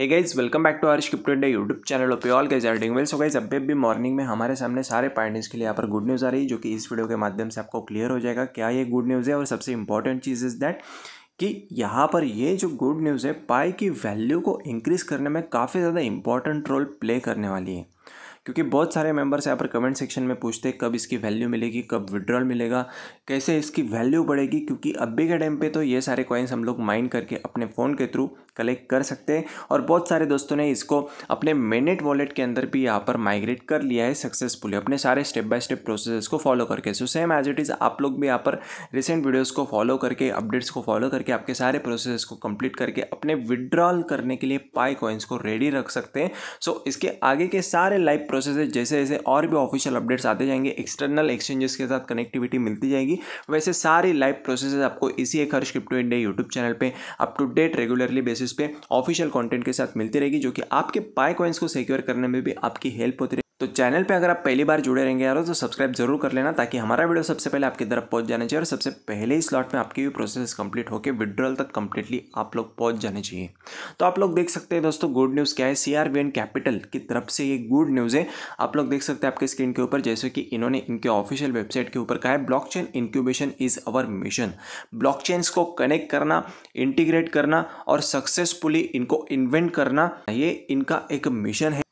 hey guys welcome back to our script India YouTube channel पे all guys are doing wells well so guys अभी अभी morning में हमारे सामने सारे पार्टनर्स के लिए यहाँ पर गुड न्यूज़ आ रही है जो कि इस वीडियो के माध्यम से आपको क्लियर हो जाएगा क्या ये गुड न्यूज़ है और सबसे इंपॉर्टेंट चीज़ इज़ दैट कि यहाँ पर ये जो गुड न्यूज़ है पाई की वैल्यू को इंक्रीज़ करने में काफ़ी ज़्यादा इंपॉर्टेंट रोल प्ले करने वाली है क्योंकि बहुत सारे मेंबर्स यहाँ पर कमेंट सेक्शन में पूछते हैं कब इसकी वैल्यू मिलेगी कब विड्रॉल मिलेगा कैसे इसकी वैल्यू बढ़ेगी क्योंकि अभी के टाइम पे तो ये सारे कॉइन्स हम लोग माइन करके अपने फ़ोन के थ्रू कलेक्ट कर सकते हैं और बहुत सारे दोस्तों ने इसको अपने मेनेट वॉलेट के अंदर भी यहाँ पर माइग्रेट कर लिया है सक्सेसफुली अपने सारे स्टेप बाय स्टेप प्रोसेस को फॉलो करके so same as it is आप लोग भी यहाँ पर रिसेंट वीडियोज़ को फॉलो करके अपडेट्स को फॉलो करके आपके सारे प्रोसेस को कम्प्लीट करके अपने विड्रॉल करने के लिए पाई कॉइन्स को रेडी रख सकते हैं सो इसके आगे के सारे लाइव प्रोसेस है जैसे जैसे और भी ऑफिशियल अपडेट्स आते जाएंगे एक्सटर्नल एक्सचेंजेस के साथ कनेक्टिविटी मिलती जाएगी वैसे सारी लाइव प्रोसेस आपको इसी एक Harsh crypto India YouTube channel पर up to date regularly basis पे ऑफिशियल कॉन्टेंट के साथ मिलती रहेगी जो कि आपके पाए कॉइन्स को सिक्योर करने में भी आपकी हेल्प होती तो चैनल पे अगर आप पहली बार जुड़े रहेंगे यार तो सब्सक्राइब जरूर कर लेना ताकि हमारा वीडियो सबसे पहले आपकी तरफ पहुंच जाना चाहिए और सबसे पहले ही स्लॉट में आपकी भी प्रोसेस कंप्लीट होकर विड्रॉल तक कंप्लीटली आप लोग पहुंच जाने चाहिए तो आप लोग देख सकते हैं दोस्तों गुड न्यूज़ क्या है सी कैपिटल की तरफ से ये गुड न्यूज़ है आप लोग देख सकते हैं आपके स्क्रीन के ऊपर जैसे कि इन्होंने इनके ऑफिशियल वेबसाइट के ऊपर कहा है block incubation is our mission block को कनेक्ट करना इंटीग्रेट करना और सक्सेसफुली इनको इन्वेंट करना ये इनका एक मिशन है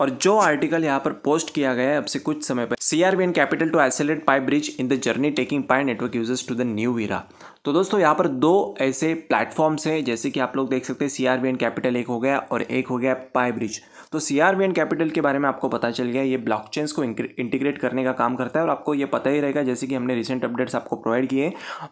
और जो आर्टिकल यहाँ पर पोस्ट किया गया है अब से कुछ समय पर CRBN capital to isolate Pi bridge in the journey taking Pi network users to the new era तो दोस्तों यहाँ पर दो ऐसे प्लेटफॉर्म्स हैं जैसे कि आप लोग देख सकते हैं सी आर कैपिटल एक हो गया और एक हो गया पाई ब्रिज तो सी आर कैपिटल के बारे में आपको पता चल गया ये ब्लॉकचेन्स को इंटीग्रेट करने का काम करता है और आपको ये पता ही रहेगा जैसे कि हमने रिसेंट अपडेट्स आपको प्रोवाइड किए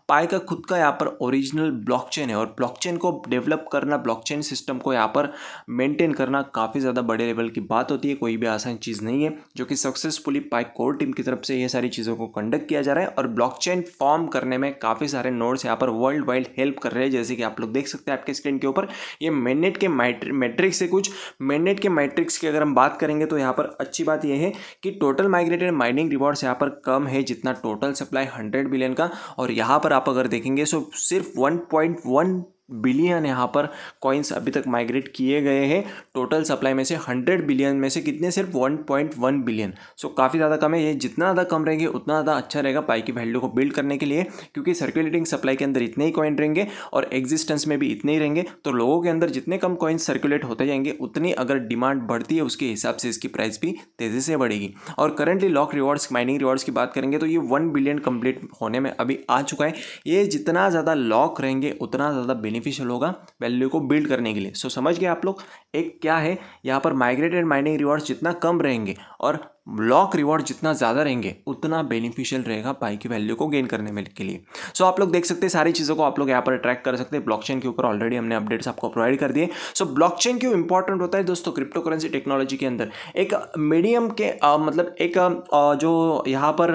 पाई का खुद का यहाँ पर ओरिजिनल ब्लॉकचेन है और ब्लॉकचेन को डेवलप करना ब्लॉकचेन सिस्टम को यहाँ पर मेंटेन करना काफ़ी ज़्यादा बड़े लेवल की बात होती है कोई भी आसान चीज़ नहीं है जो कि सक्सेसफुली पाई कोर टीम की तरफ से ये सारी चीज़ों को कंडक्ट किया जा रहा है और चेन फॉर्म करने में काफ़ी सारे नोट्स ऑफकोर्स यहाँ पर वर्ल्ड वाइड हेल्प कर रहे हैं जैसे कि आप लोग देख सकते हैं आपके स्क्रीन के ऊपर ये मैगनेट के मैट्रिक्स से कुछ मैगनेट के मैट्रिक्स की अगर हम बात करेंगे तो यहाँ पर अच्छी बात यह है कि टोटल माइग्रेटेड माइनिंग रिवॉर्ड्स यहाँ पर कम है जितना टोटल सप्लाई हंड्रेड बिलियन का और यहाँ पर आप अगर देखेंगे सो सिर्फ वन बिलियन यहाँ पर कॉइन्स अभी तक माइग्रेट किए गए हैं टोटल सप्लाई में से हंड्रेड बिलियन में से कितने सिर्फ one point one billion so काफ़ी ज़्यादा कम है ये जितना ज़्यादा कम रहेंगे उतना ज़्यादा अच्छा रहेगा पाई की वैल्यू को बिल्ड करने के लिए क्योंकि सर्कुलेटिंग सप्लाई के अंदर इतने ही कॉइन रहेंगे और एग्जिस्टेंस में भी इतने ही रहेंगे तो लोगों के अंदर जितने कम कॉइन्स सर्कुलेट होते जाएंगे उतनी अगर डिमांड बढ़ती है उसके हिसाब से इसकी प्राइस भी तेज़ी से बढ़ेगी और currently lock rewards mining rewards की बात करेंगे तो ये वन बिलियन कंप्लीट होने में अभी आ चुका है ये जितना ज़्यादा लॉक रहेंगे उतना ज़्यादा बेनिफिट बेनिफिशियल होगा वैल्यू को बिल्ड करने के लिए सो so, समझ गए आप लोग एक क्या है यहाँ पर माइग्रेटेड माइनिंग रिवॉर्ड्स जितना कम रहेंगे और लॉक रिवॉर्ड जितना ज़्यादा रहेंगे उतना बेनिफिशियल रहेगा पाई की वैल्यू को गेन करने में के लिए सो so, आप लोग देख सकते हैं सारी चीज़ों को आप लोग यहाँ पर ट्रैक कर सकते हैं ब्लॉकचेन के ऊपर ऑलरेडी हमने अपडेट्स आपको प्रोवाइड कर दिए सो so, ब्लॉकचेन क्यों इंपॉर्टेंट होता है दोस्तों क्रिप्टो करेंसी टेक्नोलॉजी के अंदर एक मीडियम के आ, मतलब एक आ, जो यहाँ पर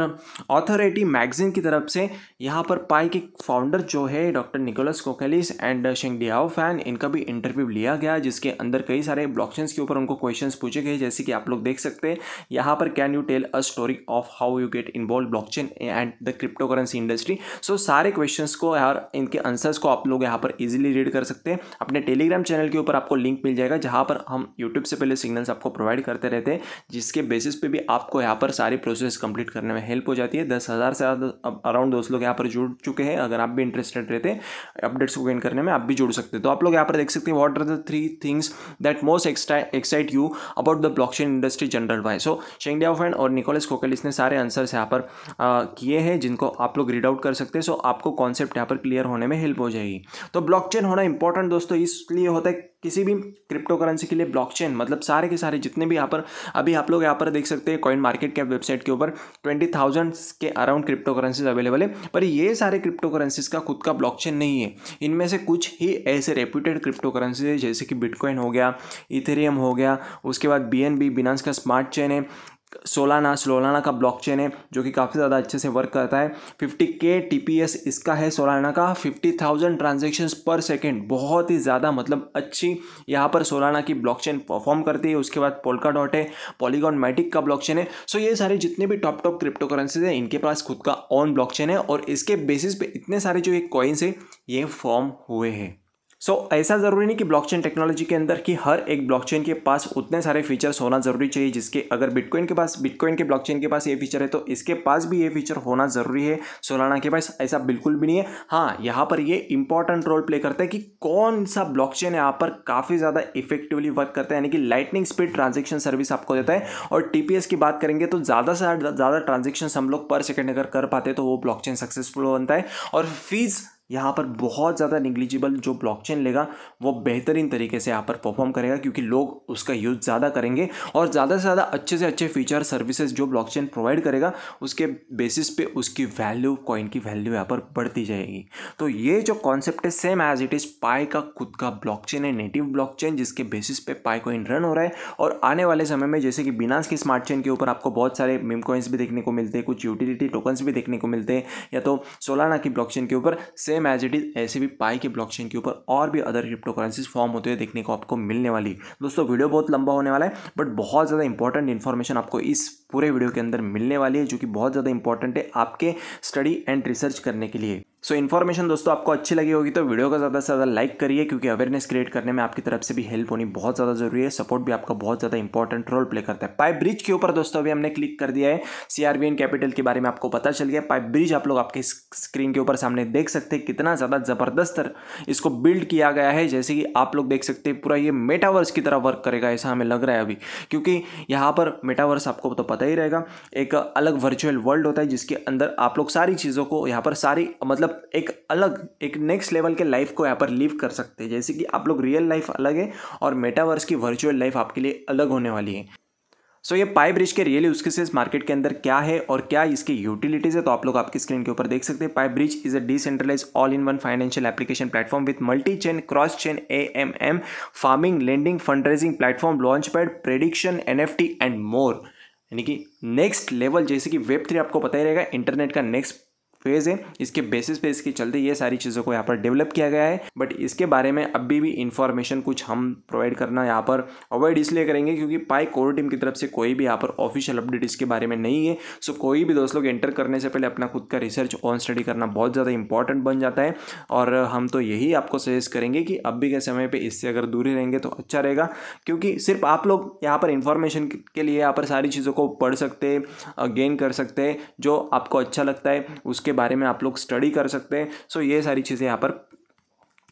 ऑथोरिटी मैगजीन की तरफ से यहाँ पर पाई के फाउंडर जो है doctor Nicholas Kokkalis and Chengdiao Fan इनका भी इंटरव्यू लिया गया जिसके अंदर कई सारे ब्लॉकचेन्स के ऊपर उनको क्वेश्चन पूछे गए जैसे कि आप लोग देख सकते हैं यहाँ पर can you tell a story of how you get involve chain and the cryptocurrency industry so सारे क्वेश्चन को यार इनके आंसर्स को आप लोग यहाँ पर इजीली रीड कर सकते हैं अपने टेलीग्राम चैनल के ऊपर आपको लिंक मिल जाएगा जहाँ पर हम यूट्यूब से पहले सिग्नल्स आपको प्रोवाइड करते रहते हैं जिसके बेसिस पे भी आपको यहाँ पर सारी प्रोसेस कंप्लीट करने में हेल्प हो जाती है दस हज़ार से अराउंड दोस्त लोग यहाँ पर जुड़ चुके हैं अगर आप भी इंटरेस्टेड रहते हैं अपडेट्स को गेन करने में आप भी जुड़ सकते हैं तो आप लोग यहाँ पर देख सकते हैं what are the three things that most excite you about the block industry general wise so Chengdiao Fan और निकोलस कोकल इसने सारे आंसर्स यहाँ पर किए हैं जिनको आप लोग रीड आउट कर सकते हैं सो आपको कॉन्सेप्ट यहाँ पर क्लियर होने में हेल्प हो जाएगी तो ब्लॉकचेन होना इंपॉर्टेंट दोस्तों इसलिए होता है किसी भी क्रिप्टो करेंसी के लिए ब्लॉकचेन मतलब सारे के सारे जितने भी यहाँ पर अभी आप लोग यहाँ पर देख सकते हैं कॉइन मार्केट कैप वेबसाइट के ऊपर ट्वेंटी थाउजेंड के अराउंड क्रिप्टो करेंसीज अवेलेबल है पर ये सारे क्रिप्टो करेंसीज का खुद का ब्लॉकचेन नहीं है इनमें से कुछ ही ऐसे रेप्यूटेड क्रिप्टो करेंसीज है जैसे कि बिटकॉइन हो गया इथेरियम हो गया उसके बाद बी एन बी बिनांस का स्मार्ट चेन है सोलाना सोलाना का ब्लॉकचेन है जो कि काफ़ी ज़्यादा अच्छे से वर्क करता है फिफ्टी के टी इसका है सोलाना का fifty thousand transaction per second बहुत ही ज़्यादा मतलब अच्छी यहाँ पर सोलाना की ब्लॉकचेन परफॉर्म करती है उसके बाद पोलका डॉट है पॉलीगॉन मैटिक का ब्लॉकचेन है सो ये सारे जितने भी टॉप टॉप क्रिप्टो करेंसीज हैं इनके पास खुद का ऑन ब्लॉकचेन है और इसके बेसिस पे इतने सारे जो ये कॉइन्स है ये फॉर्म हुए हैं सो so, ऐसा ज़रूरी नहीं कि ब्लॉकचेन टेक्नोलॉजी के अंदर कि हर एक ब्लॉकचेन के पास उतने सारे फीचर्स होना ज़रूरी चाहिए जिसके अगर बिटकॉइन के पास बिटकॉइन के ब्लॉकचेन के पास ये फीचर है तो इसके पास भी ये फीचर होना ज़रूरी है सोलाना के पास ऐसा बिल्कुल भी नहीं है हाँ यहाँ पर ये इंपॉर्टेंट रोल प्ले करता है कि कौन सा चेन यहाँ पर काफ़ी ज़्यादा इफेक्टिवली वर्क करता है यानी कि लाइटनिंग स्पीड ट्रांजेक्शन सर्विस आपको देता है और टी की बात करेंगे तो ज़्यादा से ज़्यादा ट्रांजेक्शन हम लोग पर सेकेंड अगर कर पाते तो वो ब्लॉक सक्सेसफुल बनता है और फीस यहाँ पर बहुत ज़्यादा निग्लिजिबल जो ब्लॉकचेन लेगा वो बेहतरीन तरीके से यहाँ पर परफॉर्म करेगा क्योंकि लोग उसका यूज़ ज़्यादा करेंगे और ज़्यादा से ज़्यादा अच्छे से अच्छे फीचर सर्विसेज जो ब्लॉकचेन प्रोवाइड करेगा उसके बेसिस पे उसकी वैल्यू कॉइन की वैल्यू यहाँ पर बढ़ती जाएगी तो ये जो कॉन्सेप्ट है same as it is Pi का खुद का ब्लॉक है नेटिव ब्लॉक जिसके बेसिस पे पाई कॉइन रन हो रहा है और आने वाले समय में जैसे कि बिनास की स्मार्ट चेन के ऊपर आपको बहुत सारे मिम कॉइन्स भी देखने को मिलते हैं कुछ यूटिलिटी टोकन्स भी देखने को मिलते हैं या तो सोलाना की ब्लॉक के ऊपर same same as it is ऐसे भी पाई के ब्लॉकचेन के ऊपर और भी अदर क्रिप्टो करेंसीज फॉर्म होते हुए देखने को आपको मिलने वाली दोस्तों वीडियो बहुत लंबा होने वाला है बट बहुत ज़्यादा इंपॉर्टेंट इन्फॉर्मेशन आपको इस पूरे वीडियो के अंदर मिलने वाली है जो कि बहुत ज़्यादा इंपॉर्टेंट है आपके स्टडी एंड रिसर्च करने के लिए सो so, इन्फॉर्मेशन दोस्तों आपको अच्छी लगी होगी तो वीडियो का ज़्यादा से ज़्यादा लाइक करिए क्योंकि अवेयरनेस क्रिएट करने में आपकी तरफ से भी हेल्प होनी बहुत ज़्यादा जरूरी है सपोर्ट भी आपका बहुत ज़्यादा इंपॉर्टेंट रोल प्ले करता है पाइप ब्रिज के ऊपर दोस्तों अभी हमने क्लिक कर दिया है सीआरबीएन कैपिटल के बारे में आपको पता चल गया पाइप ब्रिज आप लोग आपके स्क्रीन के ऊपर सामने देख सकते हैं कितना ज़्यादा ज़बरदस्त इसको बिल्ड किया गया है जैसे कि आप लोग देख सकते हैं पूरा ये मेटावर्स की तरह वर्क करेगा ऐसा हमें लग रहा है अभी क्योंकि यहाँ पर मेटावर्स आपको तो पता ही रहेगा एक अलग वर्चुअल वर्ल्ड होता है जिसके अंदर आप लोग सारी चीज़ों को यहाँ पर सारी मतलब एक अलग एक नेक्स्ट लेवल के लाइफ को यहाँ पर लिव कर सकते हैं जैसे कि आप लोग रियल लाइफ अलग है और मेटावर्स की वर्चुअल लाइफ आपके लिए अलग होने वाली है सो so, ये पाई ब्रिज के रियली उसके से मार्केट के अंदर क्या है और क्या इसकी यूटिलिटीज़ है तो आप लोग आपकी स्क्रीन के ऊपर देख सकते हैं Pi bridge is a decentralize all in one financial application platform with multi chain cross chain A M M farming lending fund raising platform launch pad prediction N F T and more यानी कि next level जैसे कि web three आपको पता ही रहेगा internet का next phase है इसके बेसिस पे इसके चलते ये सारी चीज़ों को यहाँ पर डेवलप किया गया है बट इसके बारे में अभी भी इन्फॉर्मेशन कुछ हम प्रोवाइड करना यहाँ पर अवॉइड इसलिए करेंगे क्योंकि पाई कोर टीम की तरफ से कोई भी यहाँ पर ऑफिशियल अपडेट इसके बारे में नहीं है सो कोई भी दोस्त लोग एंटर करने से पहले अपना खुद का रिसर्च ऑन स्टडी करना बहुत ज़्यादा इंपॉर्टेंट बन जाता है और हम तो यही आपको सजेस्ट करेंगे कि अभी के समय पर इससे अगर दूरी रहेंगे तो अच्छा रहेगा क्योंकि सिर्फ आप लोग यहाँ पर इंफॉर्मेशन के लिए यहाँ पर सारी चीज़ों को पढ़ सकते गेन कर सकते जो आपको अच्छा लगता है उसके उसके बारे में आप लोग स्टडी कर सकते हैं सो ये सारी चीज़ें यहाँ पर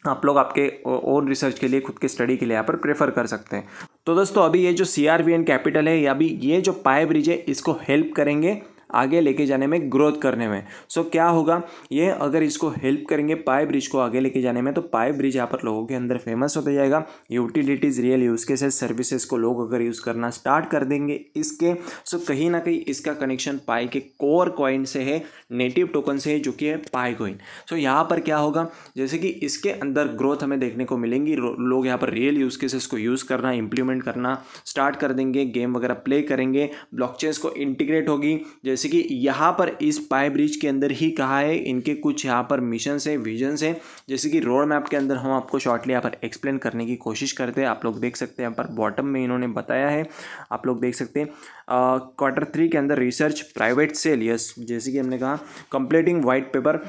आप लोग आपके ओन रिसर्च के लिए खुद के स्टडी के लिए यहाँ पर प्रेफर कर सकते हैं तो दोस्तों अभी ये जो C R V N capital है या अभी ये जो पाए ब्रिज है इसको हेल्प करेंगे आगे लेके जाने में ग्रोथ करने में सो so, क्या होगा ये अगर इसको हेल्प करेंगे पाई ब्रिज को आगे लेके जाने में तो पाई ब्रिज यहाँ पर लोगों के अंदर फेमस होता जाएगा utilities real use cases services को लोग अगर यूज़ करना स्टार्ट कर देंगे इसके सो so, कहीं ना कहीं इसका कनेक्शन पाई के कोर कॉइन से है नेटिव टोकन से है जो कि है पाई कॉइन सो so, यहाँ पर क्या होगा जैसे कि इसके अंदर ग्रोथ हमें देखने को मिलेंगी लोग यहाँ पर रियल यूज़ केसेस को यूज़ करना इम्प्लीमेंट करना स्टार्ट कर देंगे गेम वगैरह प्ले करेंगे ब्लॉक को इंटीग्रेट होगी जैसे जैसे कि यहाँ पर इस पाई ब्रिज के अंदर ही कहा है इनके कुछ यहाँ पर मिशन हैं विजन्स हैं जैसे कि रोड मैप के अंदर हम आपको शॉर्टली यहाँ पर एक्सप्लेन करने की कोशिश करते हैं आप लोग देख सकते हैं यहाँ पर बॉटम में इन्होंने बताया है आप लोग देख सकते हैं क्वार्टर थ्री के अंदर रिसर्च प्राइवेट सेल यस जैसे कि हमने कहा कंप्लीटिंग वाइट पेपर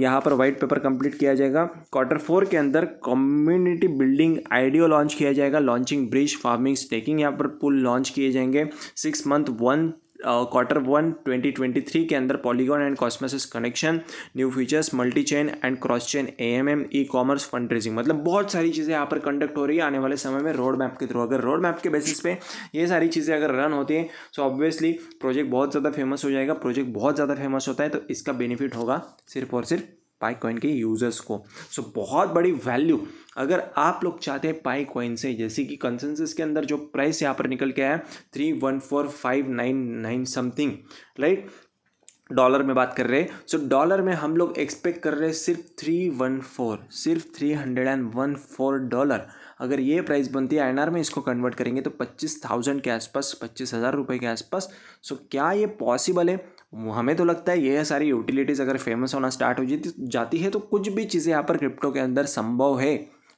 यहाँ पर वाइट पेपर कंप्लीट किया जाएगा क्वार्टर फोर के अंदर कम्युनिटी बिल्डिंग आइडियो लॉन्च किया जाएगा लॉन्चिंग ब्रिज फार्मिंग स्टेकिंग यहाँ पर पुल लॉन्च किए जाएंगे six month one quarter one 2023 के अंदर Polygon and Cosmesis connection new features multi chain and cross chain M ecommerce fund raising मतलब बहुत सारी चीज़ें यहाँ पर कंडक्ट हो रही है आने वाले समय में रोड मैप के थ्रू अगर रोड मैप के बेसिस पे ये सारी चीज़ें अगर रन होती हैं तो ऑब्वियसली प्रोजेक्ट बहुत ज़्यादा फेमस हो जाएगा प्रोजेक्ट बहुत ज़्यादा फेमस होता है तो इसका बेनिफिट होगा सिर्फ और सिर्फ पाई कॉइन के यूज़र्स को सो so, बहुत बड़ी वैल्यू अगर आप लोग चाहते हैं पाई कॉइन से जैसे कि कंसेंसस के अंदर जो प्राइस यहाँ पर निकल के आया three one four five nine nine something right dollar में बात कर रहे हैं सो डॉलर में हम लोग एक्सपेक्ट कर रहे हैं सिर्फ थ्री वन फोर सिर्फ three hundred and one four dollar अगर ये प्राइस बनती है आई में इसको कन्वर्ट करेंगे तो पच्चीस थाउजेंड के आसपास पच्चीस हज़ार रुपये के आसपास सो क्या ये पॉसिबल है हमें तो लगता है ये सारी यूटिलिटीज़ अगर फेमस होना स्टार्ट हो जाती है तो कुछ भी चीज़ें यहाँ पर क्रिप्टो के अंदर संभव है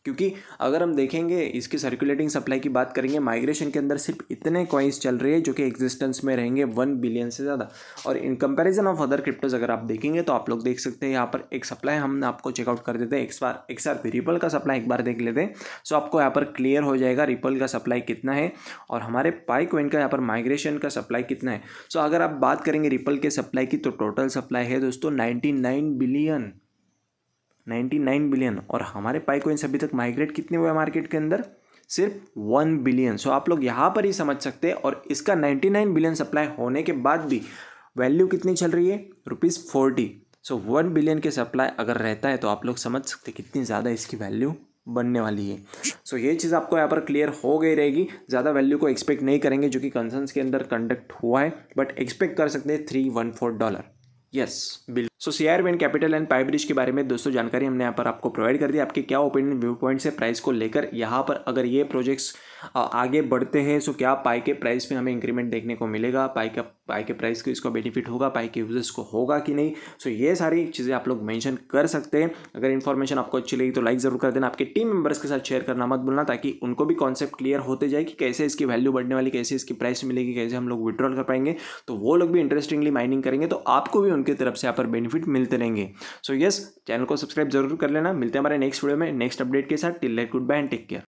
क्योंकि अगर हम देखेंगे इसकी सर्कुलेटिंग सप्लाई की बात करेंगे माइग्रेशन के अंदर सिर्फ इतने कॉइन्स चल रहे हैं जो कि एग्जिस्टेंस में रहेंगे वन बिलियन से ज़्यादा और in comparison of other cryptos अगर आप देखेंगे तो आप लोग देख सकते हैं यहाँ पर एक सप्लाई हम आपको चेकआउट कर देते हैं एक बार एक आर रिपल का सप्लाई एक बार देख लेते हैं सो आपको यहाँ पर क्लियर हो जाएगा रिपल का सप्लाई कितना है और हमारे पाई क्वेंट का यहाँ पर माइग्रेशन का सप्लाई कितना है सो अगर आप बात करेंगे रिपल के सप्लाई की तो टोटल सप्लाई है दोस्तों नाइन्टी बिलियन 99 बिलियन और हमारे पाई अभी तक माइग्रेट कितने हुए मार्केट के अंदर सिर्फ वन बिलियन सो आप लोग यहाँ पर ही समझ सकते हैं और इसका 99 बिलियन सप्लाई होने के बाद भी वैल्यू कितनी चल रही है rupees forty so one billion के सप्लाई अगर रहता है तो आप लोग समझ सकते कितनी ज़्यादा इसकी वैल्यू बनने वाली है सो so, ये चीज़ आपको यहाँ पर क्लियर हो गई रहेगी ज़्यादा वैल्यू को एक्सपेक्ट नहीं करेंगे जो कि कंसर्न्स के अंदर कंडक्ट हुआ है बट एक्सपेक्ट कर सकते हैं three one four dollar yes बिल्कुल so C R and capital and bridge के बारे में दोस्तों जानकारी हमने यहाँ पर आपको प्रोवाइड कर दी आपके क्या ओपिनियन व्यू पॉइंट से प्राइस को लेकर यहाँ पर अगर ये प्रोजेक्ट्स आगे बढ़ते हैं सो क्या पाई के प्राइस में हमें इंक्रीमेंट देखने को मिलेगा पाई का पाई के प्राइस को इसका बेनिफिट होगा पाई के यूज़र्स को होगा कि नहीं सो ये सारी चीज़ें आप लोग मेंशन कर सकते हैं अगर इन्फॉर्मेशन आपको अच्छी लगी तो लाइक ज़रूर कर देना आपके टीम मेंबर्स के साथ शेयर करना मत भूलना ताकि उनको भी कॉन्सेप्ट क्लियर होते जाए कि कैसे इसकी वैल्यू बढ़ने वाली कैसे इसकी प्राइस मिलेगी कैसे हम लोग विड्रॉल कर पाएंगे तो वो लोग भी इंटरेस्टिंगली माइनिंग करेंगे तो आपको भी उनकी तरफ से यहाँ पर बेनिफिट मिलते रहेंगे so so yes yes, channel को सब्सक्राइब जरूर कर लेना मिलते हैं हमारे नेक्स्ट वीडियो में नेक्स्ट अपडेट के साथ till let good bye and take care